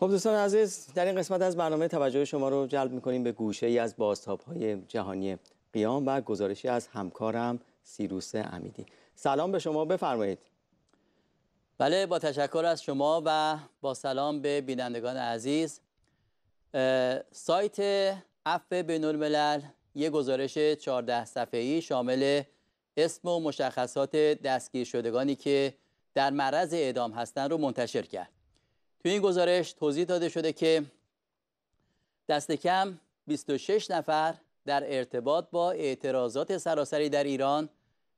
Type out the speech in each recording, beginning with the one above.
خب دوستان عزیز در این قسمت از برنامه توجه شما رو جلب میکنیم به گوشه ای از بازتاب های جهانی قیام و گزارشی از همکارم سیروس امیدی سلام به شما بفرمایید بله با تشکر از شما و با سلام به بینندگان عزیز سایت عفو بین الملل یک گزارش 14 ای شامل اسم و مشخصات دستگیر شدگانی که در معرض اعدام هستند رو منتشر کرد توی این گزارش توضیح داده شده که دست کم 26 نفر در ارتباط با اعتراضات سراسری در ایران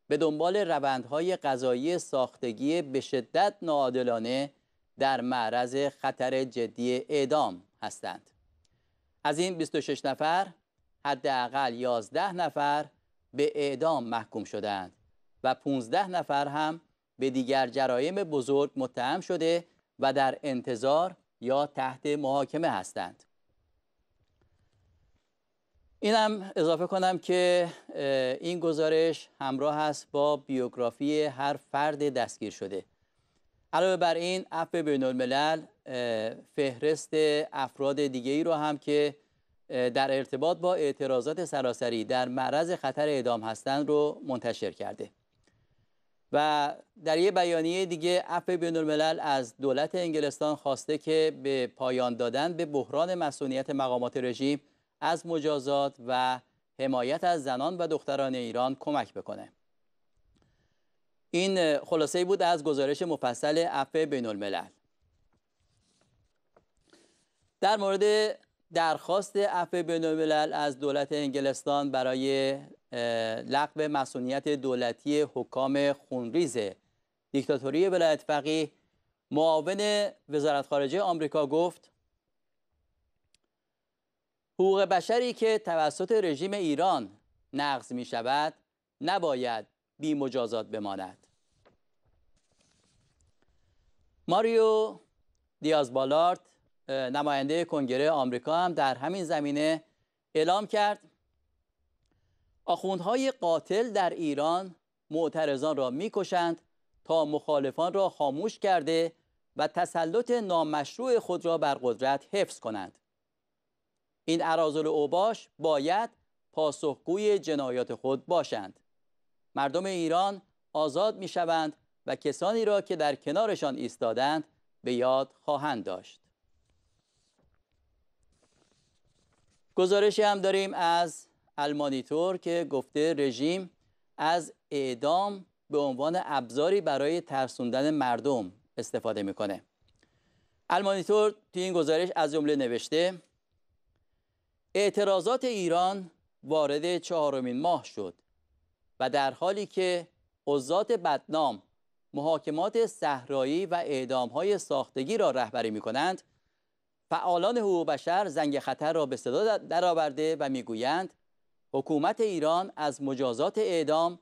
به دنبال روندهای قضایی ساختگی به شدت ناعادلانه در معرض خطر جدی اعدام هستند. از این 26 نفر حداقل 11 نفر به اعدام محکوم شدند و 15 نفر هم به دیگر جرایم بزرگ متهم شده و در انتظار یا تحت محاکمه هستند اینم اضافه کنم که این گزارش همراه است با بیوگرافی هر فرد دستگیر شده علاوه بر این اف بین الملل فهرست افراد دیگه ای رو هم که در ارتباط با اعتراضات سراسری در معرض خطر اعدام هستند رو منتشر کرده و در یه بیانیه دیگه اف بین الملل از دولت انگلستان خواسته که به پایان دادن به بحران مسئولیت مقامات رژیم از مجازات و حمایت از زنان و دختران ایران کمک بکنه این خلاصه بود از گزارش مفصل اف بین الملل در مورد درخواست عفو بین‌الملل از دولت انگلستان برای لغو مسئولیت دولتی حکام خونریز دیکتاتوری ولایت فقیه معاون وزارت خارجه آمریکا گفت حقوق بشری که توسط رژیم ایران نقض می شود نباید بی مجازات بماند ماریو دیاز بالارت، نماینده کنگره آمریکا هم در همین زمینه اعلام کرد آخوندهای قاتل در ایران معترضان را میکشند تا مخالفان را خاموش کرده و تسلط نامشروع خود را بر قدرت حفظ کنند این ارازل اوباش باید پاسخگوی جنایات خود باشند مردم ایران آزاد می و کسانی را که در کنارشان ایستادند به یاد خواهند داشت گزارشی هم داریم از المانیتور که گفته رژیم از اعدام به عنوان ابزاری برای ترسوندن مردم استفاده میکنه المانیتور تو این گزارش از جمله نوشته اعتراضات ایران وارد چهارمین ماه شد و در حالی که عزات بدنام محاکمات صحرایی و اعدامهای ساختگی را رهبری می کنند فعالان حقوق بشر زنگ خطر را به صدا درآورده و میگویند حکومت ایران از مجازات اعدام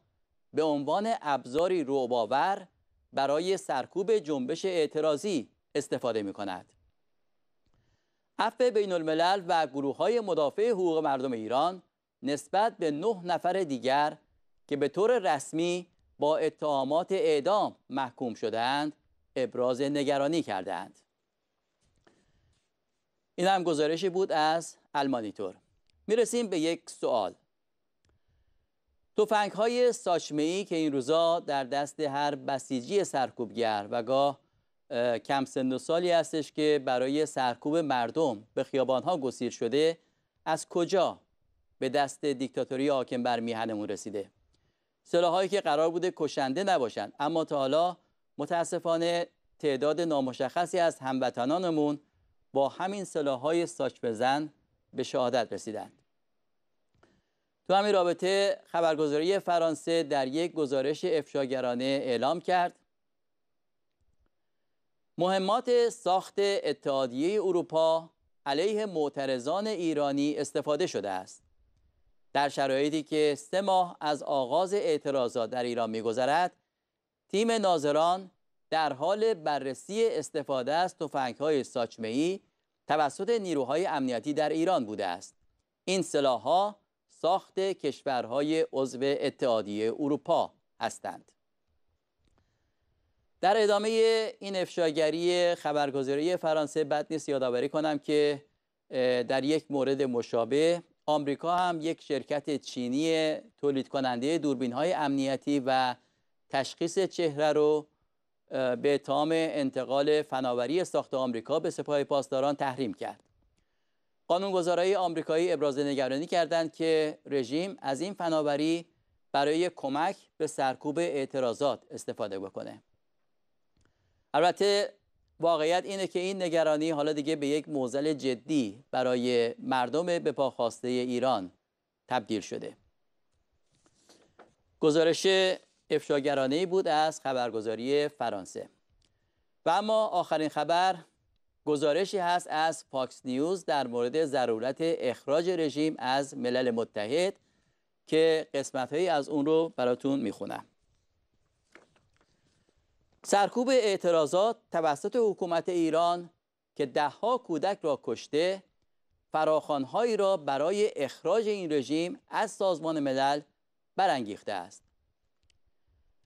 به عنوان ابزاری روباور برای سرکوب جنبش اعتراضی استفاده می کند. عفو بین الملل و گروه های مدافع حقوق مردم ایران نسبت به نه نفر دیگر که به طور رسمی با اتهامات اعدام محکوم شدند ابراز نگرانی کردند. این هم گزارشی بود از المانیتور میرسیم به یک سوال توفنگ های ای که این روزا در دست هر بسیجی سرکوبگر و گاه کم سن و سالی هستش که برای سرکوب مردم به خیابان ها گسیر شده از کجا به دست دیکتاتوری حاکم بر میهنمون رسیده سلاحهایی که قرار بوده کشنده نباشند اما تا حالا متاسفانه تعداد نامشخصی از هموطنانمون با همین های ساچ بزن به شهادت رسیدند تو همین رابطه خبرگزاری فرانسه در یک گزارش افشاگرانه اعلام کرد مهمات ساخت اتحادیه اروپا علیه معترضان ایرانی استفاده شده است در شرایطی که سه ماه از آغاز اعتراضات در ایران میگذرد تیم ناظران در حال بررسی استفاده از تفنگ‌های ساچمه‌ای توسط نیروهای امنیتی در ایران بوده است این سلاحها ساخت کشورهای عضو اتحادیه اروپا هستند در ادامه این افشاگری خبرگزاری فرانسه بد نیست یادآوری کنم که در یک مورد مشابه آمریکا هم یک شرکت چینی تولید کننده دوربین های امنیتی و تشخیص چهره رو به اتهام انتقال فناوری ساخت آمریکا به سپاه پاسداران تحریم کرد قانونگذارای آمریکایی ابراز نگرانی کردند که رژیم از این فناوری برای کمک به سرکوب اعتراضات استفاده بکنه البته واقعیت اینه که این نگرانی حالا دیگه به یک موزل جدی برای مردم به پاخواسته ایران تبدیل شده گزارش افشاگرانه بود از خبرگزاری فرانسه و اما آخرین خبر گزارشی هست از فاکس نیوز در مورد ضرورت اخراج رژیم از ملل متحد که قسمت هایی از اون رو براتون میخونم سرکوب اعتراضات توسط حکومت ایران که دهها کودک را کشته فراخانهایی را برای اخراج این رژیم از سازمان ملل برانگیخته است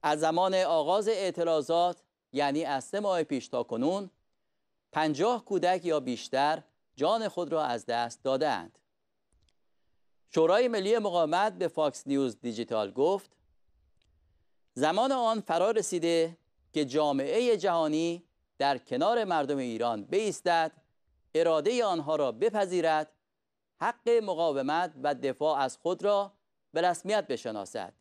از زمان آغاز اعتراضات یعنی از سه ماه پیش تا کنون پنجاه کودک یا بیشتر جان خود را از دست دادند. شورای ملی مقاومت به فاکس نیوز دیجیتال گفت زمان آن فرا رسیده که جامعه جهانی در کنار مردم ایران بیستد اراده آنها را بپذیرد حق مقاومت و دفاع از خود را به رسمیت بشناسد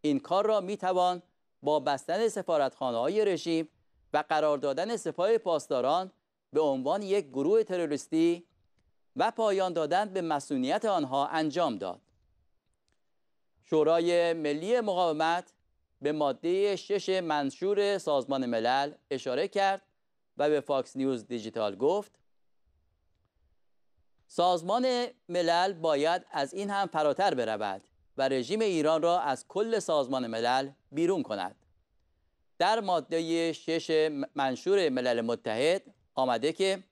این کار را میتوان با بستن سفارتخانه های رژیم و قرار دادن سپاه پاسداران به عنوان یک گروه تروریستی و پایان دادن به مسئولیت آنها انجام داد. شورای ملی مقاومت به ماده شش منشور سازمان ملل اشاره کرد و به فاکس نیوز دیجیتال گفت سازمان ملل باید از این هم فراتر برود و رژیم ایران را از کل سازمان ملل بیرون کند در ماده شش منشور ملل متحد آمده که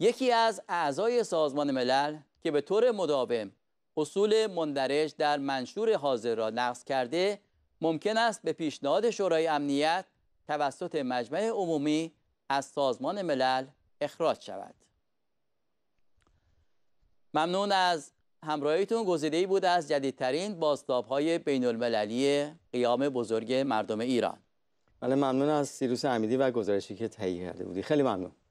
یکی از اعضای سازمان ملل که به طور مداوم اصول مندرج در منشور حاضر را نقض کرده ممکن است به پیشنهاد شورای امنیت توسط مجمع عمومی از سازمان ملل اخراج شود ممنون از همراهیتون گزیده‌ای بود از جدیدترین بازتاب‌های بین‌المللی قیام بزرگ مردم ایران. بله ممنون از سیروس امیدی و گزارشی که تهیه کرده بودی. خیلی ممنون.